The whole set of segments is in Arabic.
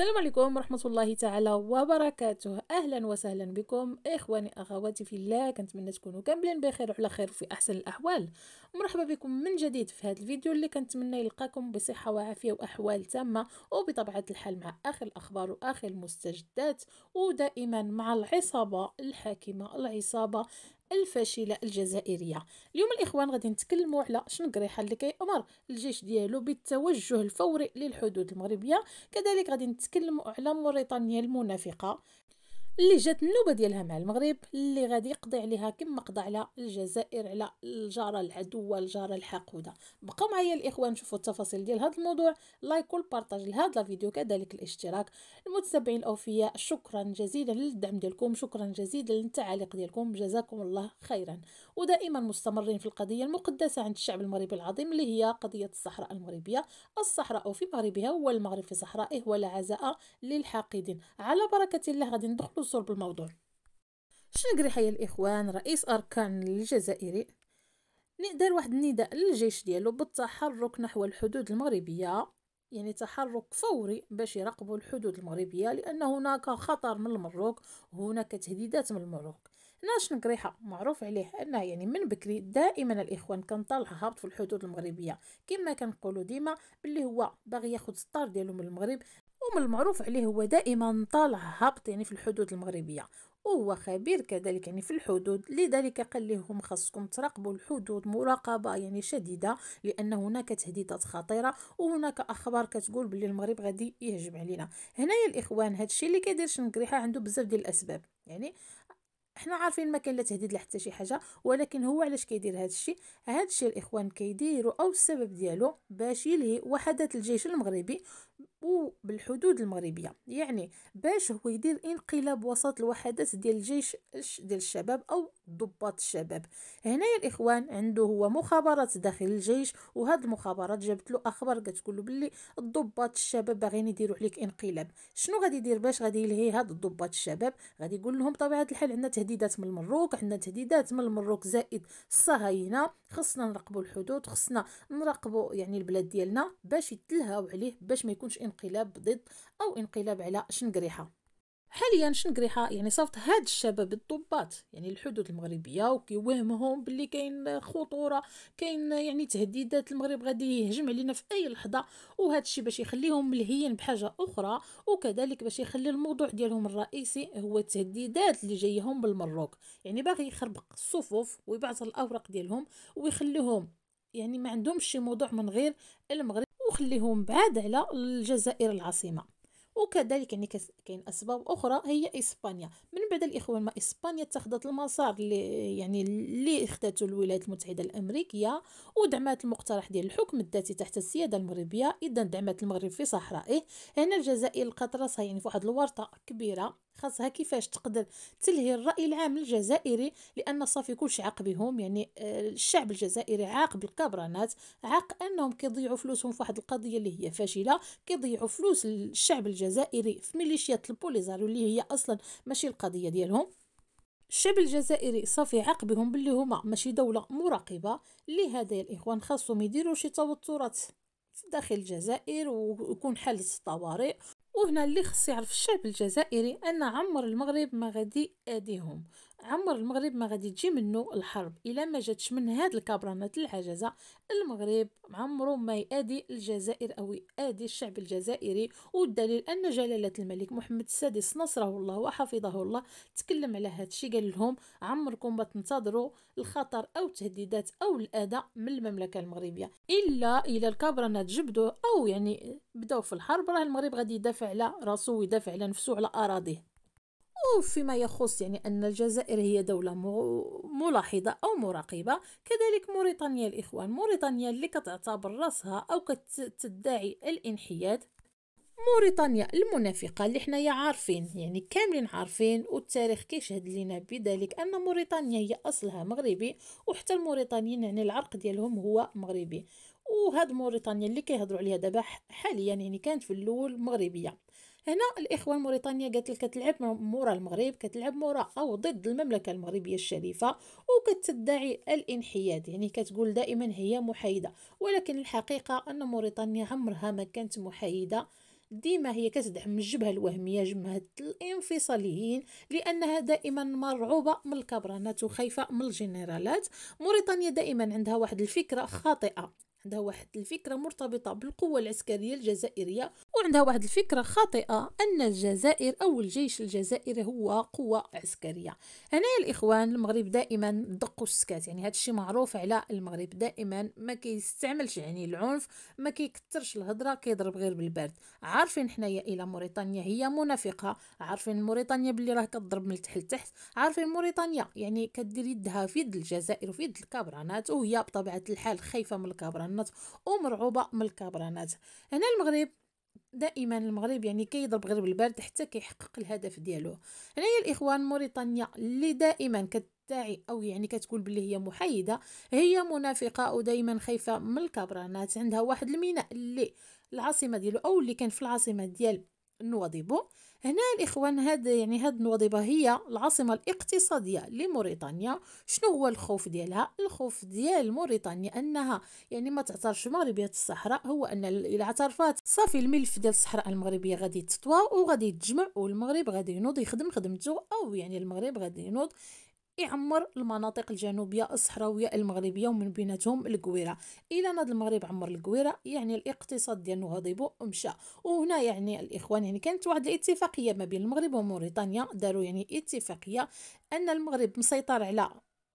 السلام عليكم ورحمة الله تعالى وبركاته أهلا وسهلا بكم إخواني أخواتي في الله كنتمنى تكونوا كاملين بخير وعلى خير وفي أحسن الأحوال مرحبا بكم من جديد في هذا الفيديو اللي كنتمنى يلقاكم بصحة وعافية وأحوال تامة وبطبيعة الحال مع آخر الأخبار وآخر المستجدات ودائما مع العصابة الحاكمة العصابة الفاشله الجزائريه اليوم الاخوان غادي نتكلموا على شنو قريحه اللي كيأمر الجيش ديالو بالتوجه الفوري للحدود المغربيه كذلك غادي نتكلموا على موريتانيا المنافقه اللي جات النوبه ديالها مع المغرب اللي غادي يقضي عليها كما قضى على الجزائر على الجاره العدوه الجاره الحقوده بقاو معايا الاخوان شوفوا التفاصيل ديال هذا الموضوع لايك والبارطاج لهذا الفيديو كذلك الاشتراك المتابعين الاوفياء شكرا جزيلا للدعم ديالكم شكرا جزيلا للتعاليق ديالكم جزاكم الله خيرا ودائما مستمرين في القضيه المقدسه عند الشعب المغربي العظيم اللي هي قضيه الصحراء المغربيه الصحراء في مغربها والمغرب في صحرائه ولا عزاء للحاقدين على بركه الله غادي ندخلوا الوصول بالموضوع شنقري حيا الاخوان رئيس اركان الجزائري دار واحد النداء للجيش ديالو بالتحرك نحو الحدود المغربيه يعني تحرك فوري باش يراقبوا الحدود المغربيه لان هناك خطر من المروك وهناك تهديدات من المروك ناشن قريحه معروف عليه انه يعني من بكري دائما الاخوان كان طالع هابط في الحدود المغربيه كما كنقولوا ديما باللي هو باغي ياخد ستار ديالو من المغرب ومن المعروف عليه هو دائما طالع هابط يعني في الحدود المغربيه وهو خبير كذلك يعني في الحدود لذلك قال لهم خاصكم تراقبوا الحدود مراقبة يعني شديدة لأن هناك تهديدات خطيرة وهناك أخبار كتقول باللي المغرب غادي يهجم علينا هنايا الإخوان هادشي اللي كيدير شنقريحة عنده بزاف ديال الأسباب يعني حنا عارفين ما كان لا تهديد لا حتى شي حاجه ولكن هو علاش كيدير هذا الشيء هذا الشيء الاخوان كيديروا او السبب ديالو باش يلهي وحدات الجيش المغربي وبالحدود المغربيه يعني باش هو يدير انقلاب وسط الوحدات ديال الجيش ديال الشباب او ضباط الشباب هنا يا الاخوان عنده هو مخابرات داخل الجيش وهاد المخابرات جابت له اخبار كتقول له باللي الضباط الشباب باغيين يديروا عليك انقلاب شنو غادي يدير باش غادي يلهي هاد الضباط الشباب غادي يقول لهم طبيعه الحال عندنا تهديدات من المروك عندنا تهديدات من المروك زائد الصهاينه خصنا نراقبوا الحدود خصنا نراقبوا يعني البلاد ديالنا باش يتلهاو عليه باش ما يكون يكونش انقلاب ضد او انقلاب على شنقريحه حاليا شنقريحه يعني صفت هاد الشباب الضباط يعني الحدود المغربيه وكيوهمهم باللي كاين خطوره كاين يعني تهديدات المغرب غادي يهجم علينا في اي لحظه وهذا الشي باش يخليهم ملهيين بحاجه اخرى وكذلك باش يخلي الموضوع ديالهم الرئيسي هو التهديدات اللي جايهم بالمروك يعني باغي يخربق الصفوف ويبعثر الاوراق ديالهم ويخليهم يعني ما عندهمش شي موضوع من غير المغرب وخليهم بعاد على الجزائر العاصمه وكذلك يعني كاين اسباب اخرى هي اسبانيا من بعد الاخوان ما اسبانيا اتخذت المسار اللي يعني اللي اخذته الولايات المتحده الامريكيه ودعمت المقترح ديال الحكم الذاتي تحت السياده المغربيه اذا دعمت المغرب في صحرائه هنا الجزائر لقات راسها يعني في واحد الورطه كبيره خاصها كيفاش تقدر تلهي الراي العام الجزائري لان صافي كلش عاق بهم يعني آه، الشعب الجزائري عاق بالكبرانات عاق انهم كيضيعوا فلوسهم في واحد القضيه اللي هي فاشله كيضيعوا فلوس الشعب الجزائري في ميليشيات البوليزاريو اللي هي اصلا ماشي القضيه ديالهم الشعب الجزائري صافي عاق بهم باللي هما ماشي دوله مراقبه لهذا يا الاخوان خاصهم يديروا شي توترات داخل الجزائر ويكون حالة الطوارئ وهنا اللي خص يعرف الشعب الجزائري ان عمر المغرب ما غادي اديهم عمر المغرب ما غادي تجي منه الحرب الا ما جاتش من هاد الكبرانات العجزه المغرب عمرو ما يادي الجزائر او يادي الشعب الجزائري والدليل ان جلاله الملك محمد السادس نصره الله وحفظه الله تكلم على هاد الشيء قال لهم عمركم ما تنتظروا الخطر او التهديدات او الاذى من المملكه المغربيه الا الى الكبرانات جبدوا او يعني بداو في الحرب راه المغرب غادي يدافع على راسو ويدافع على نفسه على اراضيه أو فيما يخص يعني أن الجزائر هي دولة ملاحظة أو مراقبة كذلك موريتانيا الإخوان موريتانيا اللي كتعتبر راسها أو كتدعي الانحياد موريتانيا المنافقة اللي حنايا عارفين يعني كاملين عارفين والتاريخ كيشهد لنا بذلك أن موريتانيا هي أصلها مغربي وحتى الموريتانيين يعني العرق ديالهم هو مغربي وهاد موريتانيا اللي كيهضروا عليها دابا حاليا يعني كانت في الاول مغربيه هنا الإخوة الموريتانية قالت لك كتلعب مورا المغرب كتلعب مورا أو ضد المملكة المغربية الشريفة وكتدعي الانحياد يعني كتقول دائما هي محايدة ولكن الحقيقة أن موريتانيا عمرها ما كانت محايدة ديما هي كتدعم الجبهة الوهمية جبهة الانفصاليين لأنها دائما مرعوبة من الكبرانات وخايفة من الجنرالات موريتانيا دائما عندها واحد الفكرة خاطئة عندها واحد الفكرة مرتبطة بالقوة العسكرية الجزائرية وعندها واحد الفكرة خاطئة أن الجزائر أو الجيش الجزائري هو قوة عسكرية هنا يا الإخوان المغرب دائما دق السكات يعني هذا الشيء معروف على المغرب دائما ما كيستعملش يعني العنف ما كيكثرش الهضرة كيضرب غير بالبرد عارفين حنايا إلى موريتانيا هي منافقة عارفين موريتانيا باللي راه كتضرب من تحت لتحت عارفين موريتانيا يعني كدير يدها في يد الجزائر وفي يد الكابرانات وهي بطبيعة الحال خايفة من الكابرانات الكبرانات ومرعوبه من الكبرانات هنا المغرب دائما المغرب يعني كيضرب غير بالبرد حتى كيحقق الهدف ديالو هنايا الاخوان موريتانيا اللي دائما كتدعي او يعني كتقول بلي هي محايده هي منافقه ودائما خايفه من الكبرانات عندها واحد الميناء اللي العاصمه ديالو او اللي كان في العاصمه ديال النواضبو هنا الاخوان هاد يعني هاد النواضبه هي العاصمه الاقتصاديه لموريتانيا شنو هو الخوف ديالها الخوف ديال موريتانيا انها يعني ما تعترفش مغربيه الصحراء هو ان الا اعترفات صافي الملف ديال الصحراء المغربيه غادي تطوى وغادي يتجمع والمغرب غادي ينوض يخدم خدمته او يعني المغرب غادي ينوض يعمر المناطق الجنوبيه الصحراويه المغربيه ومن بيناتهم القويره الى ناد المغرب عمر القويره يعني الاقتصاد ديالو غضبو ومشى وهنا يعني الاخوان يعني كانت واحد الاتفاقيه ما بين المغرب وموريتانيا داروا يعني اتفاقيه ان المغرب مسيطر على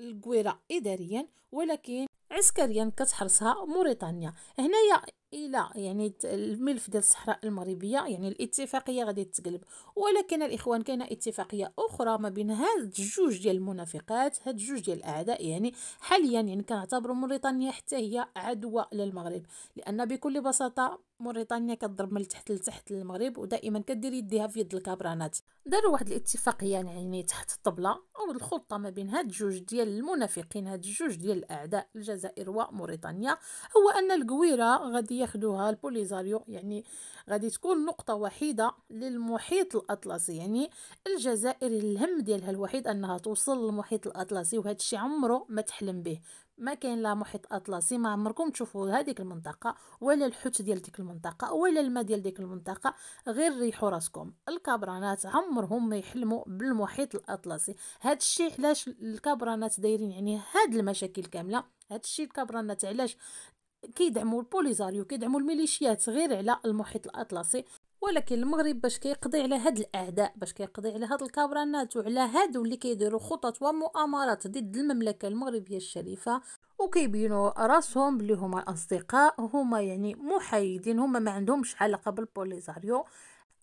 القويره اداريا ولكن عسكريا كتحرسها موريتانيا هنايا الى يعني الملف ديال الصحراء المغربيه يعني الاتفاقيه غادي تتقلب ولكن الاخوان كاينه اتفاقيه اخرى ما بين هاد الجوج ديال المنافقات هاد الجوج ديال الاعداء يعني حاليا يعني كنعتبروا موريتانيا حتى هي عدوى للمغرب لان بكل بساطه موريتانيا كتضرب من تحت لتحت للمغرب ودائما كدير يديها في يد الكابرانات داروا واحد الاتفاقيه يعني تحت الطبله او الخلطه ما بين هاد الجوج ديال المنافقين هاد الجوج ديال الاعداء الجزائر وموريتانيا هو ان القويره غادي ياخذوها البوليزاريو يعني غادي تكون نقطة وحيدة للمحيط الأطلسي يعني الجزائر الهم ديالها الوحيد أنها توصل للمحيط الأطلسي وهذا الشيء عمره ما تحلم به ما كاين لا محيط اطلسي ما عمركم تشوفوا هذيك المنطقه ولا الحوت ديال ديك المنطقه ولا الماء ديال ديك المنطقه غير ريحوا راسكم الكبرانات عمرهم ما يحلموا بالمحيط الاطلسي هذا الشيء علاش الكبرانات دايرين يعني هاد المشاكل كامله هاد الشيء الكبرانات علاش كيدعموا البوليزاريو كيدعموا الميليشيات غير على المحيط الاطلسي ولكن المغرب باش كيقضي على هاد الاعداء باش كيقضي على هاد الكابرانات وعلى هادو اللي كيديروا خطط ومؤامرات ضد المملكه المغربيه الشريفه وكيبينوا راسهم بلي هما اصدقاء هما يعني محايدين هما ما عندهمش علاقه بالبوليزاريو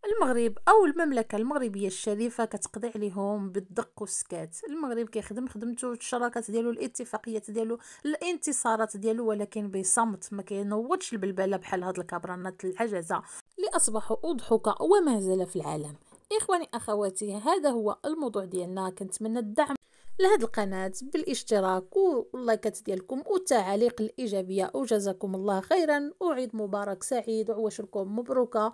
المغرب او المملكه المغربيه الشريفه كتقضي عليهم بالدق والسكات المغرب كيخدم خدمته الشراكات ديالو الاتفاقيات ديالو الانتصارات ديالو ولكن بصمت ما كينوضش البلبله بحال هاد الكبرانات العجزه اللي اصبحوا اضحوكه وما زال في العالم اخواني اخواتي هذا هو الموضوع ديالنا كنتمنى الدعم لهاد القناة بالاشتراك واللايكات ديالكم والتعاليق الإيجابية وجزاكم الله خيرا وعيد مبارك سعيد وعواشركم مبروكة